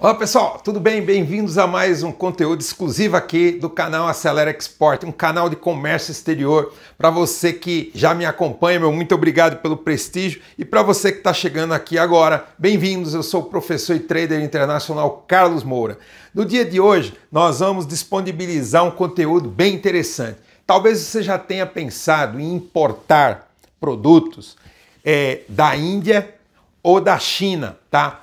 Olá pessoal, tudo bem? Bem-vindos a mais um conteúdo exclusivo aqui do canal Acelera Export, um canal de comércio exterior. Para você que já me acompanha, meu muito obrigado pelo prestígio. E para você que está chegando aqui agora, bem-vindos. Eu sou o professor e trader internacional Carlos Moura. No dia de hoje, nós vamos disponibilizar um conteúdo bem interessante. Talvez você já tenha pensado em importar produtos é, da Índia ou da China, tá?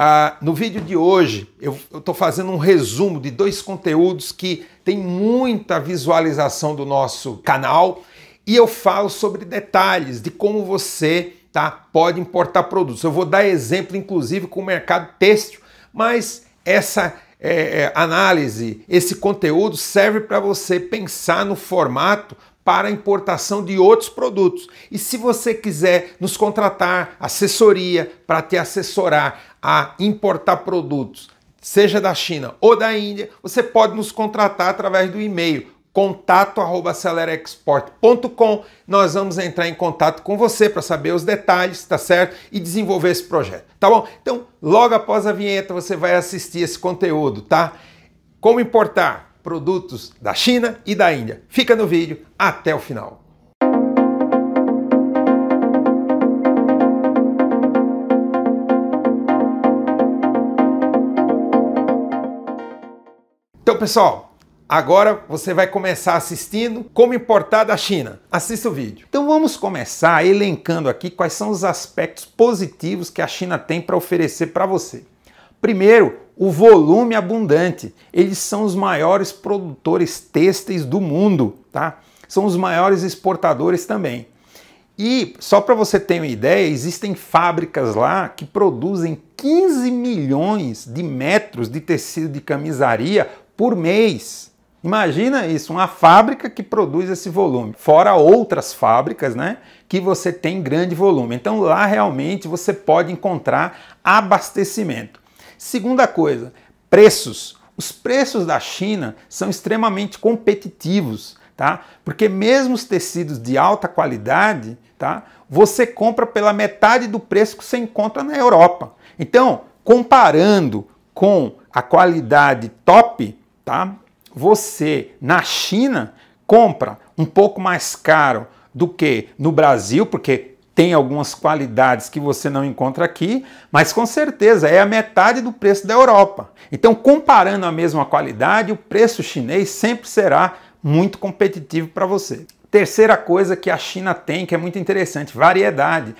Ah, no vídeo de hoje, eu estou fazendo um resumo de dois conteúdos que tem muita visualização do nosso canal e eu falo sobre detalhes de como você tá, pode importar produtos. Eu vou dar exemplo, inclusive, com o mercado têxtil, mas essa é, é análise, esse conteúdo serve para você pensar no formato para importação de outros produtos. E se você quiser nos contratar, assessoria, para te assessorar a importar produtos, seja da China ou da Índia, você pode nos contratar através do e-mail contato@celerexport.com. Nós vamos entrar em contato com você para saber os detalhes, tá certo? E desenvolver esse projeto, tá bom? Então, logo após a vinheta você vai assistir esse conteúdo, tá? Como importar produtos da China e da Índia. Fica no vídeo até o final. Então, pessoal, agora você vai começar assistindo como importar da China. Assista o vídeo. Então, vamos começar elencando aqui quais são os aspectos positivos que a China tem para oferecer para você. Primeiro, o volume abundante. Eles são os maiores produtores têxteis do mundo, tá? São os maiores exportadores também. E só para você ter uma ideia, existem fábricas lá que produzem 15 milhões de metros de tecido de camisaria por mês. Imagina isso, uma fábrica que produz esse volume, fora outras fábricas, né, que você tem grande volume. Então lá realmente você pode encontrar abastecimento. Segunda coisa, preços. Os preços da China são extremamente competitivos, tá? Porque mesmo os tecidos de alta qualidade, tá? Você compra pela metade do preço que você encontra na Europa. Então, comparando com a qualidade top, tá? Você na China compra um pouco mais caro do que no Brasil, porque tem algumas qualidades que você não encontra aqui, mas com certeza é a metade do preço da Europa. Então, comparando a mesma qualidade, o preço chinês sempre será muito competitivo para você. Terceira coisa que a China tem que é muito interessante: variedade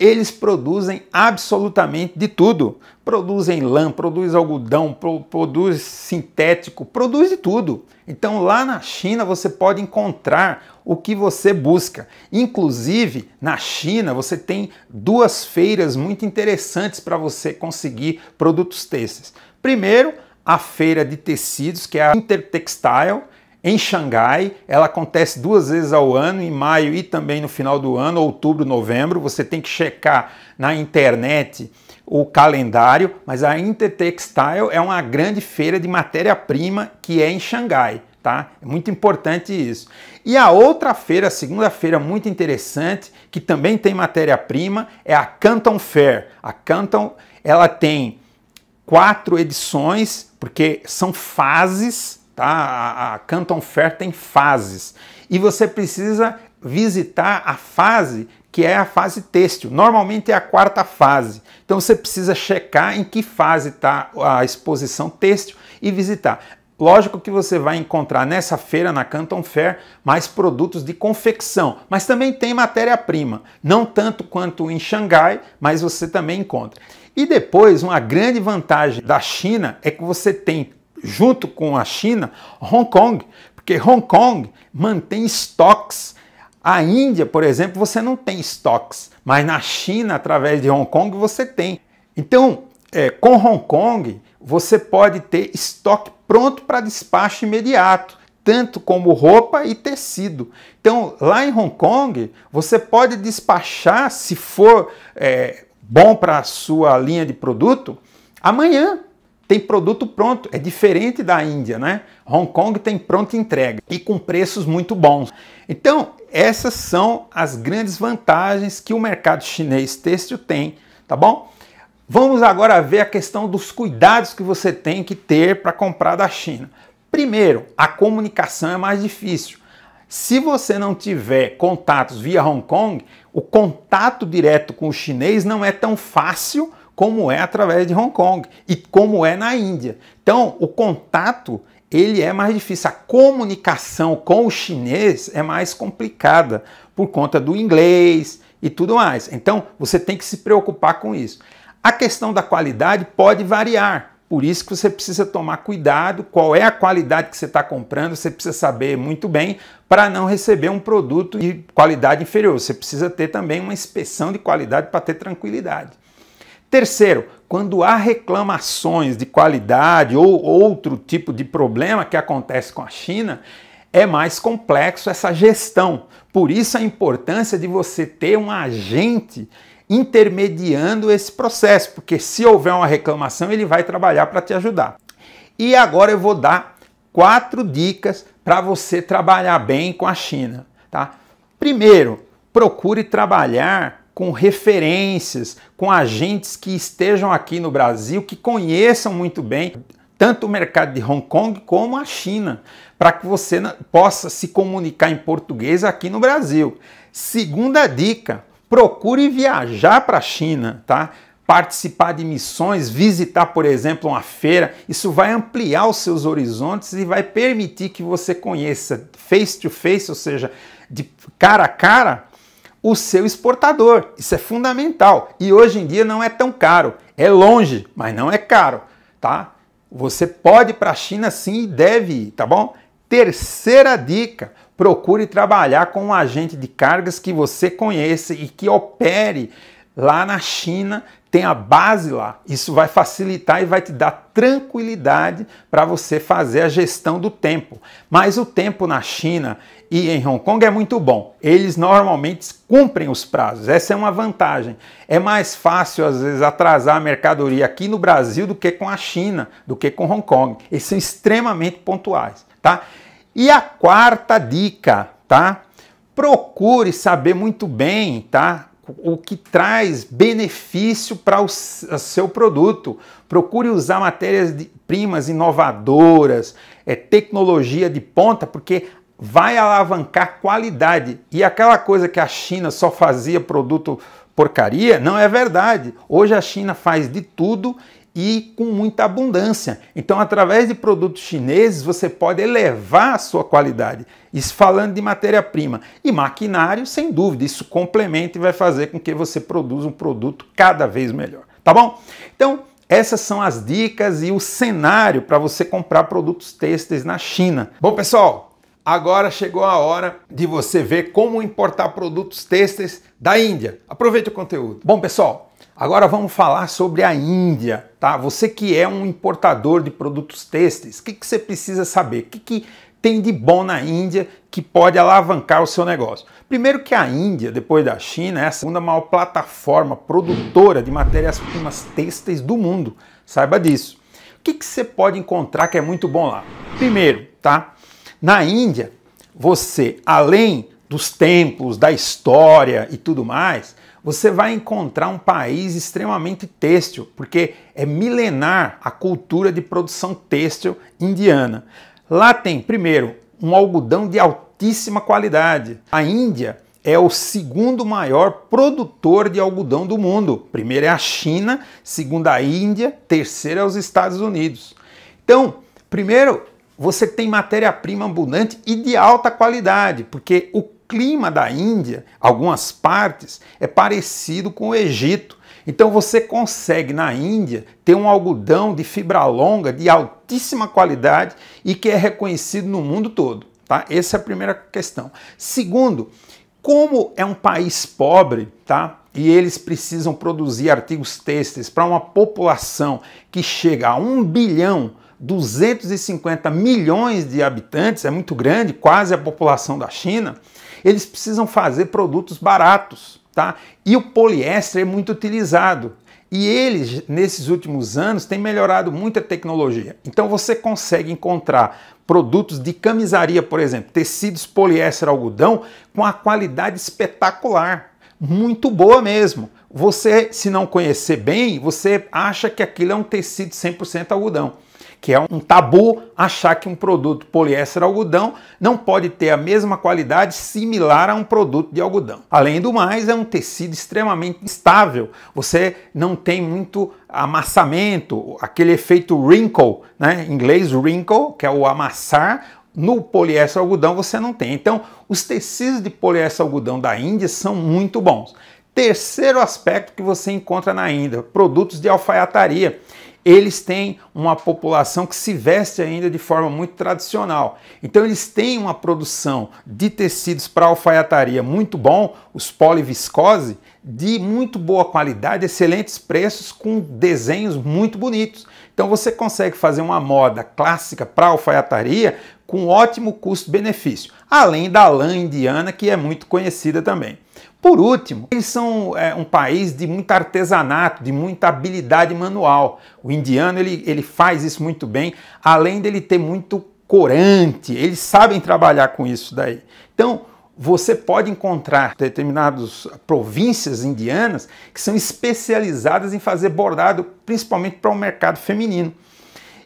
eles produzem absolutamente de tudo. Produzem lã, produz algodão, pro, produz sintético, produz de tudo. Então lá na China você pode encontrar o que você busca. Inclusive, na China você tem duas feiras muito interessantes para você conseguir produtos têxteis. Primeiro, a feira de tecidos, que é a Intertextile, em Xangai. Ela acontece duas vezes ao ano, em maio e também no final do ano, outubro, novembro. Você tem que checar na internet o calendário, mas a Intertextile é uma grande feira de matéria-prima que é em Xangai. Tá? É muito importante isso. E a outra feira, a segunda feira muito interessante, que também tem matéria-prima, é a Canton Fair. A Canton, ela tem quatro edições, porque são fases, tá? A, a Canton Fair tem fases e você precisa visitar a fase que é a fase têxtil. Normalmente é a quarta fase. Então você precisa checar em que fase está a exposição têxtil e visitar. Lógico que você vai encontrar nessa feira, na Canton Fair, mais produtos de confecção, mas também tem matéria-prima. Não tanto quanto em Xangai, mas você também encontra. E depois, uma grande vantagem da China é que você tem junto com a China, Hong Kong, porque Hong Kong mantém estoques. A Índia, por exemplo, você não tem estoques, mas na China, através de Hong Kong, você tem. Então, é, com Hong Kong, você pode ter estoque pronto para despacho imediato, tanto como roupa e tecido. Então, lá em Hong Kong, você pode despachar, se for é, bom para a sua linha de produto, amanhã tem produto pronto, é diferente da Índia, né? Hong Kong tem pronta entrega e com preços muito bons. Então, essas são as grandes vantagens que o mercado chinês têxtil tem, tá bom? Vamos agora ver a questão dos cuidados que você tem que ter para comprar da China. Primeiro, a comunicação é mais difícil. Se você não tiver contatos via Hong Kong, o contato direto com o chinês não é tão fácil como é através de Hong Kong e como é na Índia. Então, o contato ele é mais difícil. A comunicação com o chinês é mais complicada por conta do inglês e tudo mais. Então, você tem que se preocupar com isso. A questão da qualidade pode variar. Por isso que você precisa tomar cuidado, qual é a qualidade que você está comprando, você precisa saber muito bem para não receber um produto de qualidade inferior. Você precisa ter também uma inspeção de qualidade para ter tranquilidade. Terceiro, quando há reclamações de qualidade ou outro tipo de problema que acontece com a China, é mais complexo essa gestão. Por isso a importância de você ter um agente intermediando esse processo, porque se houver uma reclamação, ele vai trabalhar para te ajudar. E agora eu vou dar quatro dicas para você trabalhar bem com a China, tá? Primeiro, procure trabalhar com referências, com agentes que estejam aqui no Brasil, que conheçam muito bem tanto o mercado de Hong Kong como a China, para que você possa se comunicar em português aqui no Brasil. Segunda dica: procure viajar para a China, tá? Participar de missões, visitar, por exemplo, uma feira, isso vai ampliar os seus horizontes e vai permitir que você conheça face to face, ou seja, de cara a cara, o seu exportador. Isso é fundamental. E hoje em dia não é tão caro. É longe, mas não é caro, tá? Você pode ir para a China sim e deve ir, tá bom? Terceira dica: procure trabalhar com um agente de cargas que você conheça e que opere lá na China, tem a base lá. Isso vai facilitar e vai te dar tranquilidade para você fazer a gestão do tempo. Mas o tempo na China e em Hong Kong é muito bom. Eles normalmente cumprem os prazos. Essa é uma vantagem. É mais fácil às vezes atrasar a mercadoria aqui no Brasil do que com a China, do que com Hong Kong. Eles são extremamente pontuais, tá? E a quarta dica, tá? Procure saber muito bem, tá? o que traz benefício para o seu produto. Procure usar matérias-primas inovadoras, é, tecnologia de ponta, porque vai alavancar qualidade. E aquela coisa que a China só fazia produto porcaria, não é verdade. Hoje a China faz de tudo e com muita abundância. Então, através de produtos chineses, você pode elevar a sua qualidade. Isso falando de matéria-prima. E maquinário, sem dúvida, isso complementa e vai fazer com que você produza um produto cada vez melhor. Tá bom? Então, essas são as dicas e o cenário para você comprar produtos têxteis na China. Bom, pessoal, agora chegou a hora de você ver como importar produtos têxteis da Índia. Aproveite o conteúdo. Bom, pessoal, Agora vamos falar sobre a Índia, tá? Você que é um importador de produtos têxteis, o que, que você precisa saber? O que, que tem de bom na Índia que pode alavancar o seu negócio? Primeiro que a Índia, depois da China, é a segunda maior plataforma produtora de matérias-primas têxteis do mundo. Saiba disso. O que, que você pode encontrar que é muito bom lá? Primeiro, tá? Na Índia, você, além dos templos, da história e tudo mais, você vai encontrar um país extremamente têxtil, porque é milenar a cultura de produção têxtil indiana. Lá tem, primeiro, um algodão de altíssima qualidade. A Índia é o segundo maior produtor de algodão do mundo. Primeiro é a China, segundo a Índia, terceiro é os Estados Unidos. Então, primeiro, você tem matéria-prima abundante e de alta qualidade, porque o clima da Índia, algumas partes, é parecido com o Egito. Então você consegue na Índia ter um algodão de fibra longa de altíssima qualidade e que é reconhecido no mundo todo. Tá? Essa é a primeira questão. Segundo, como é um país pobre, tá? E eles precisam produzir artigos têxteis para uma população que chega a 1 bilhão 250 milhões de habitantes, é muito grande, quase a população da China eles precisam fazer produtos baratos, tá? E o poliéster é muito utilizado. E eles, nesses últimos anos, têm melhorado muito a tecnologia. Então você consegue encontrar produtos de camisaria, por exemplo, tecidos poliéster algodão, com a qualidade espetacular, muito boa mesmo. Você, se não conhecer bem, você acha que aquilo é um tecido 100% algodão que é um tabu achar que um produto poliéster algodão não pode ter a mesma qualidade similar a um produto de algodão. Além do mais, é um tecido extremamente estável. Você não tem muito amassamento, aquele efeito wrinkle, né? Em inglês wrinkle, que é o amassar, no poliéster algodão você não tem. Então, os tecidos de poliéster algodão da Índia são muito bons. Terceiro aspecto que você encontra na Índia, produtos de alfaiataria eles têm uma população que se veste ainda de forma muito tradicional. Então eles têm uma produção de tecidos para alfaiataria muito bom, os poliviscose, de muito boa qualidade, excelentes preços com desenhos muito bonitos. Então você consegue fazer uma moda clássica para alfaiataria com ótimo custo-benefício, além da lã indiana que é muito conhecida também. Por último, eles são é, um país de muito artesanato, de muita habilidade manual. O indiano ele, ele faz isso muito bem, além dele ter muito corante, eles sabem trabalhar com isso daí. Então, você pode encontrar determinadas províncias indianas que são especializadas em fazer bordado, principalmente para o um mercado feminino.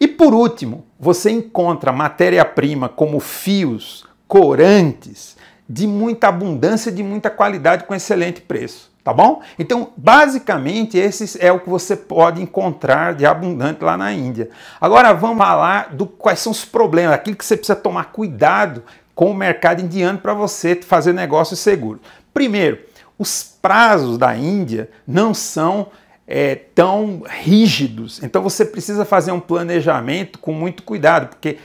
E por último, você encontra matéria-prima como fios, corantes, de muita abundância, de muita qualidade com excelente preço, tá bom? Então, basicamente, esse é o que você pode encontrar de abundante lá na Índia. Agora vamos falar do quais são os problemas, aquilo que você precisa tomar cuidado com o mercado indiano para você fazer negócio seguro. Primeiro, os prazos da Índia não são é, tão rígidos, então você precisa fazer um planejamento com muito cuidado, porque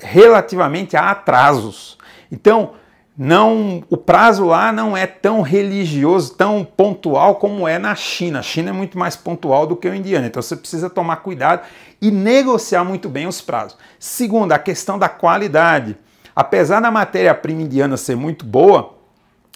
relativamente há atrasos. Então, não o prazo lá não é tão religioso, tão pontual como é na China. A China é muito mais pontual do que o indiano, então você precisa tomar cuidado e negociar muito bem os prazos. Segundo, a questão da qualidade. Apesar da matéria-prima indiana ser muito boa,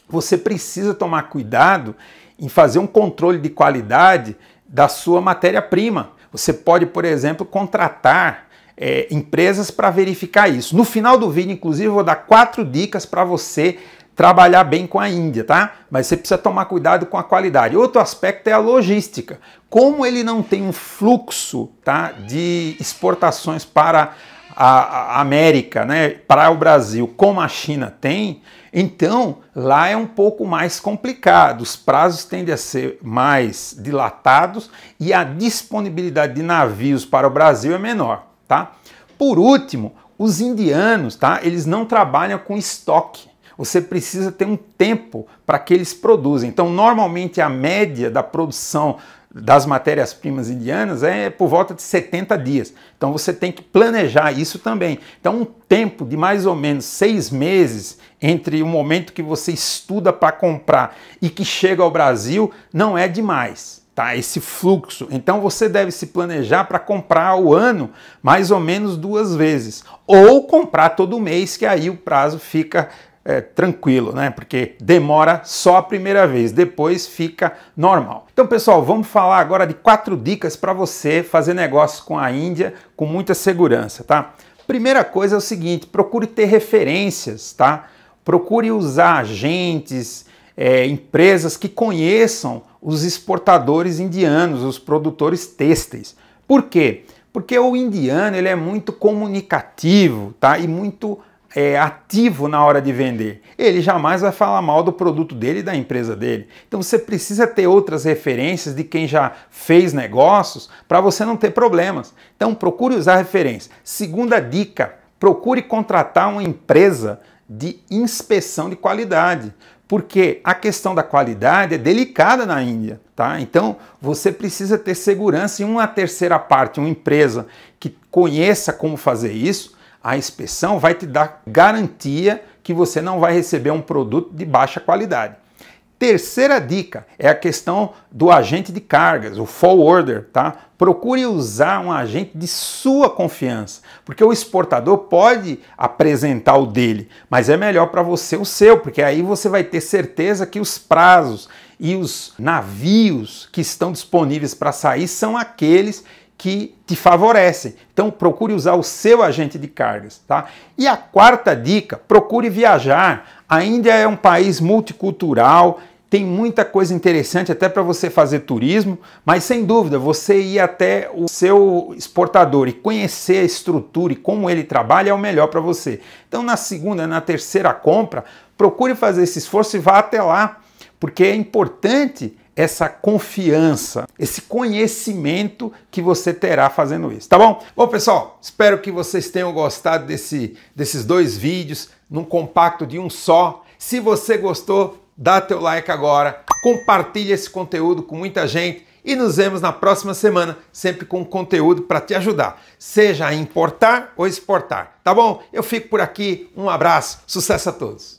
você precisa tomar cuidado em fazer um controle de qualidade da sua matéria-prima. Você pode, por exemplo, contratar é, empresas para verificar isso. No final do vídeo, inclusive, eu vou dar quatro dicas para você trabalhar bem com a Índia, tá? Mas você precisa tomar cuidado com a qualidade. Outro aspecto é a logística. Como ele não tem um fluxo tá, de exportações para a América, né, para o Brasil, como a China tem, então lá é um pouco mais complicado. Os prazos tendem a ser mais dilatados e a disponibilidade de navios para o Brasil é menor tá? Por último, os indianos, tá? Eles não trabalham com estoque. Você precisa ter um tempo para que eles produzam. Então, normalmente a média da produção das matérias-primas indianas é por volta de 70 dias. Então você tem que planejar isso também. Então, um tempo de mais ou menos seis meses entre o momento que você estuda para comprar e que chega ao Brasil não é demais tá? Esse fluxo. Então você deve se planejar para comprar o ano mais ou menos duas vezes, ou comprar todo mês, que aí o prazo fica é, tranquilo, né? Porque demora só a primeira vez, depois fica normal. Então, pessoal, vamos falar agora de quatro dicas para você fazer negócio com a Índia com muita segurança, tá? Primeira coisa é o seguinte: procure ter referências, tá? Procure usar agentes, é, empresas que conheçam os exportadores indianos, os produtores têxteis. Por quê? Porque o indiano ele é muito comunicativo tá? e muito é, ativo na hora de vender. Ele jamais vai falar mal do produto dele e da empresa dele. Então você precisa ter outras referências de quem já fez negócios para você não ter problemas. Então procure usar referência. Segunda dica: procure contratar uma empresa de inspeção de qualidade porque a questão da qualidade é delicada na Índia, tá? Então você precisa ter segurança e uma terceira parte, uma empresa que conheça como fazer isso, a inspeção vai te dar garantia que você não vai receber um produto de baixa qualidade. Terceira dica é a questão do agente de cargas, o forwarder, tá? Procure usar um agente de sua confiança, porque o exportador pode apresentar o dele, mas é melhor para você o seu, porque aí você vai ter certeza que os prazos e os navios que estão disponíveis para sair são aqueles que te favorecem. Então procure usar o seu agente de cargas, tá? E a quarta dica, procure viajar. A Índia é um país multicultural, tem muita coisa interessante até para você fazer turismo, mas sem dúvida, você ir até o seu exportador e conhecer a estrutura e como ele trabalha é o melhor para você. Então na segunda, na terceira compra, procure fazer esse esforço e vá até lá, porque é importante essa confiança, esse conhecimento que você terá fazendo isso, tá bom? Bom, pessoal, espero que vocês tenham gostado desse, desses dois vídeos, num compacto de um só. Se você gostou, dá teu like agora, compartilha esse conteúdo com muita gente e nos vemos na próxima semana, sempre com conteúdo para te ajudar, seja a importar ou exportar, tá bom? Eu fico por aqui, um abraço, sucesso a todos!